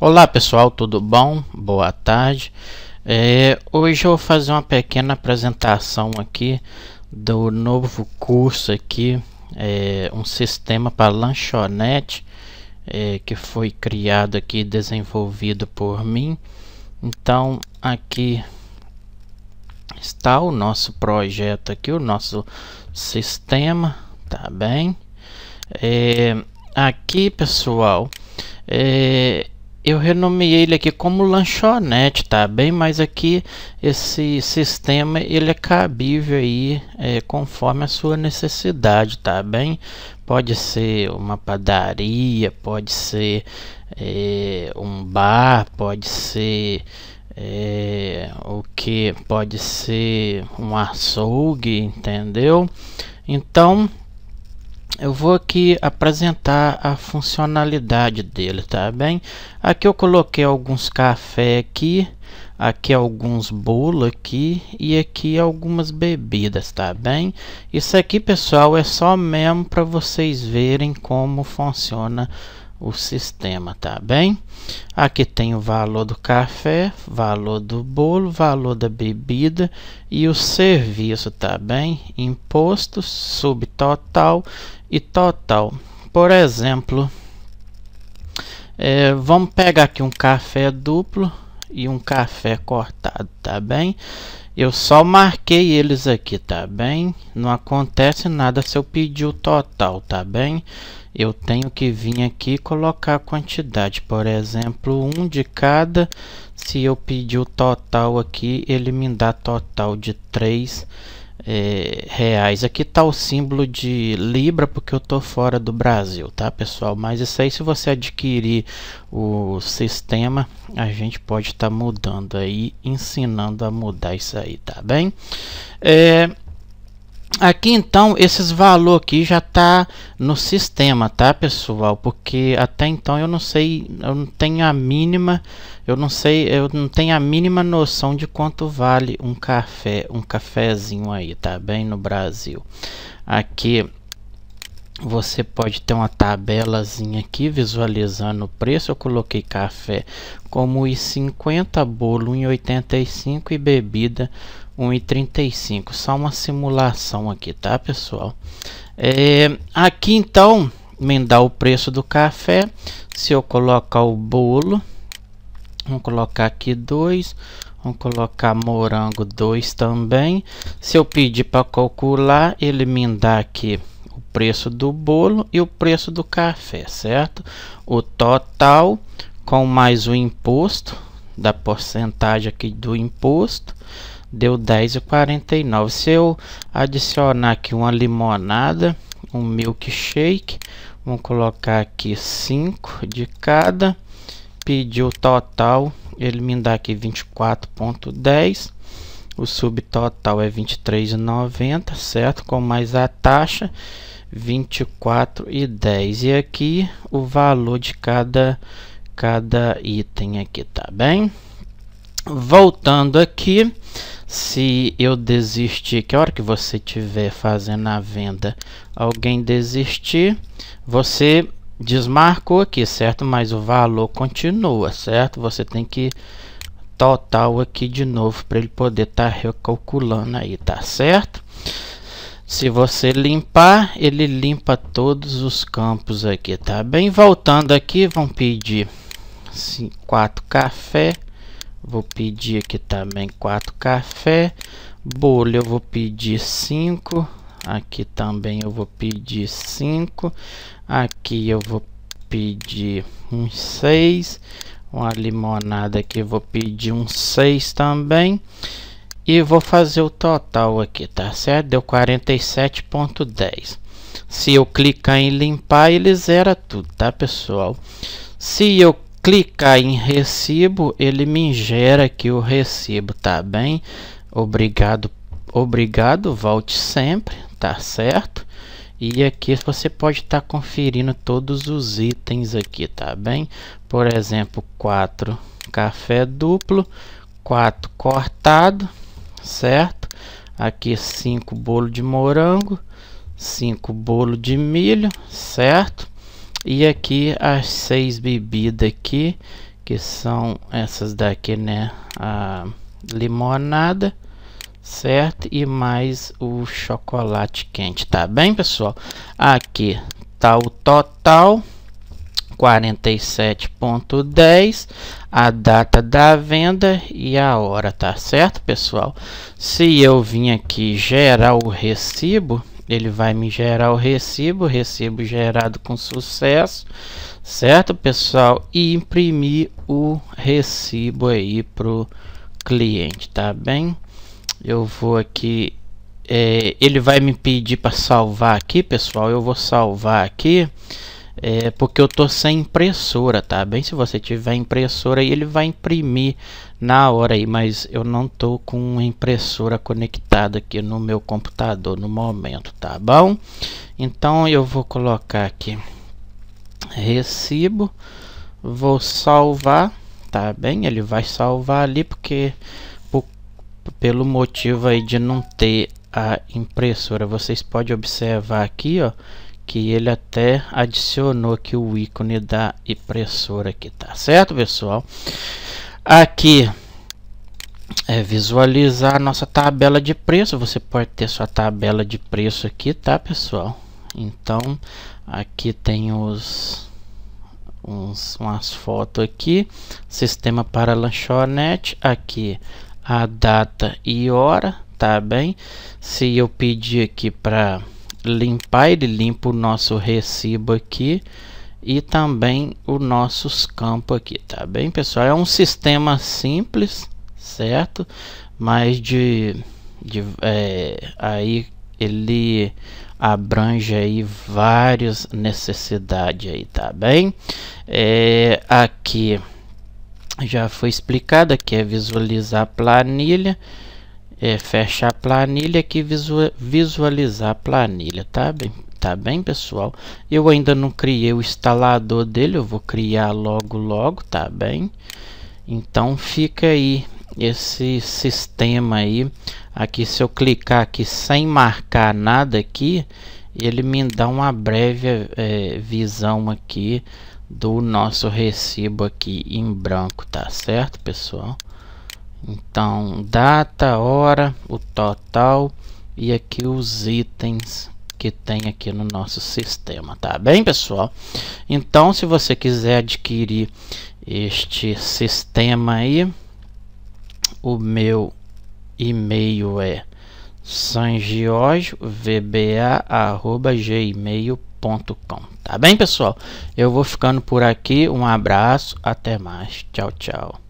Olá pessoal, tudo bom? Boa tarde. É, hoje eu vou fazer uma pequena apresentação aqui do novo curso aqui, é, um sistema para lanchonete é, que foi criado aqui desenvolvido por mim. Então aqui está o nosso projeto aqui, o nosso sistema, tá bem? É, aqui pessoal, é, eu renomeei ele aqui como lanchonete, tá bem? Mas aqui esse sistema ele é cabível aí é, conforme a sua necessidade, tá bem? Pode ser uma padaria, pode ser é, um bar, pode ser é, o que? Pode ser um açougue, entendeu? Então eu vou aqui apresentar a funcionalidade dele, tá bem? Aqui eu coloquei alguns café aqui, aqui alguns bolos aqui e aqui algumas bebidas, tá bem? Isso aqui, pessoal, é só mesmo para vocês verem como funciona o sistema, tá bem? Aqui tem o valor do café, valor do bolo, valor da bebida e o serviço, tá bem? Imposto, subtotal e total. Por exemplo, é, vamos pegar aqui um café duplo e um café cortado, tá bem? Eu só marquei eles aqui, tá bem? Não acontece nada se eu pedir o total, tá bem? Eu tenho que vir aqui e colocar a quantidade, por exemplo, um de cada. Se eu pedir o total aqui, ele me dá total de três é, reais. Aqui está o símbolo de Libra, porque eu estou fora do Brasil, tá pessoal? Mas isso aí, se você adquirir o sistema, a gente pode estar tá mudando aí, ensinando a mudar isso aí, tá bem? É, Aqui então esses valor aqui já tá no sistema, tá pessoal? Porque até então eu não sei, eu não tenho a mínima, eu não sei, eu não tenho a mínima noção de quanto vale um café, um cafezinho aí, tá bem no Brasil. Aqui você pode ter uma tabelazinha aqui visualizando o preço. Eu coloquei café como 50 bolo 85 e bebida 1,35. Só uma simulação aqui, tá, pessoal? É, aqui então, me dá o preço do café. Se eu colocar o bolo, vamos colocar aqui 2. Vamos colocar morango 2 também. Se eu pedir para calcular, ele me dá aqui o preço do bolo e o preço do café, certo? O total com mais o imposto, da porcentagem aqui do imposto deu 10,49. Se eu adicionar aqui uma limonada, um milkshake, vamos colocar aqui 5 de cada, pedir o total, ele me dá aqui 24,10. O subtotal é 23,90, certo? Com mais a taxa, 24,10. E aqui o valor de cada cada item aqui, tá bem? Voltando aqui, se eu desistir, que a hora que você estiver fazendo a venda, alguém desistir, você desmarcou aqui, certo? Mas o valor continua, certo? Você tem que total aqui de novo para ele poder estar tá recalculando aí, tá certo? Se você limpar, ele limpa todos os campos aqui, tá bem? Voltando aqui, vão pedir 4 café Vou pedir aqui também quatro café. Bolha eu vou pedir cinco. Aqui também eu vou pedir cinco. Aqui eu vou pedir um seis. Uma limonada aqui eu vou pedir um seis também. E vou fazer o total aqui, tá certo? Deu 47.10. Se eu clicar em limpar, ele zera tudo, tá pessoal? Se eu clicar em recibo, ele me gera aqui o recibo, tá bem? Obrigado, obrigado, volte sempre, tá certo? E aqui você pode estar tá conferindo todos os itens aqui, tá bem? Por exemplo, 4 café duplo, 4 cortado, certo? Aqui 5 bolo de morango, 5 bolo de milho, certo? E aqui as seis bebidas aqui, que são essas daqui, né? A limonada, certo? E mais o chocolate quente, tá bem, pessoal? Aqui tá o total 47.10, a data da venda e a hora, tá certo, pessoal? Se eu vim aqui gerar o recibo, ele vai me gerar o recibo, recibo gerado com sucesso, certo pessoal? E imprimir o recibo aí pro cliente, tá bem? Eu vou aqui, é, ele vai me pedir para salvar aqui, pessoal, eu vou salvar aqui. É porque eu tô sem impressora, tá? Bem, se você tiver impressora aí, ele vai imprimir na hora aí, mas eu não tô com impressora conectada aqui no meu computador no momento, tá bom? Então eu vou colocar aqui recibo, vou salvar, tá bem? Ele vai salvar ali porque por, pelo motivo aí de não ter a impressora, vocês podem observar aqui, ó que ele até adicionou aqui o ícone da impressora aqui, tá certo, pessoal? Aqui é visualizar a nossa tabela de preço, você pode ter sua tabela de preço aqui, tá, pessoal? Então, aqui tem os uns, umas fotos aqui, sistema para lanchonete, aqui a data e hora, tá bem? Se eu pedir aqui para limpar, ele limpa o nosso recibo aqui e também os nossos campos aqui, tá bem pessoal? É um sistema simples, certo? Mas de, de é, aí ele abrange aí várias necessidades aí, tá bem? É, aqui já foi explicado que é visualizar a planilha é fechar a planilha aqui visualizar a planilha, tá bem? Tá bem, pessoal? Eu ainda não criei o instalador dele, eu vou criar logo logo, tá bem? Então fica aí esse sistema aí. Aqui se eu clicar aqui sem marcar nada aqui, ele me dá uma breve é, visão aqui do nosso recibo aqui em branco, tá certo, pessoal? Então, data, hora, o total e aqui os itens que tem aqui no nosso sistema, tá bem, pessoal? Então, se você quiser adquirir este sistema aí, o meu e-mail é sangiosvba@gmail.com. Tá bem, pessoal? Eu vou ficando por aqui. Um abraço, até mais. Tchau, tchau.